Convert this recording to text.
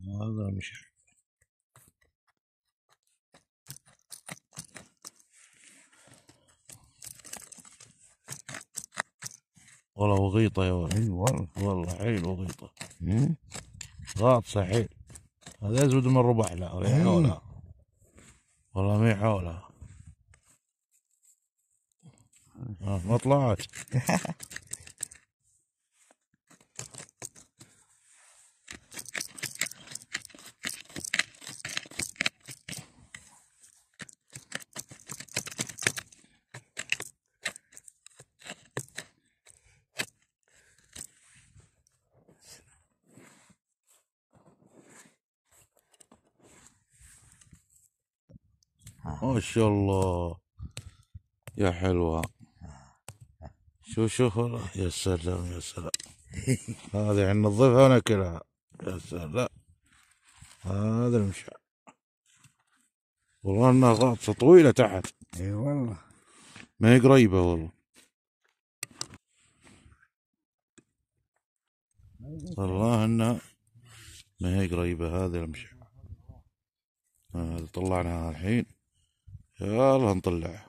هذا مش والله وغيطة يا ولد والله والله حيل وغيطة غاطسة حيل هذا يزود من ربع لا إيه. حولها والله ما حولها آه، ما طلعت آه. ما شاء الله يا حلوة شو شوف يا سلام يا سلام هذه عن نظفها وناكلها يا سلام هذا المشعل والله انها غطسه طويله تحت اي والله ما هي قريبه والله والله انها ما هي قريبه هذا المشعل هذا آه، طلعناها الحين يلا نطلع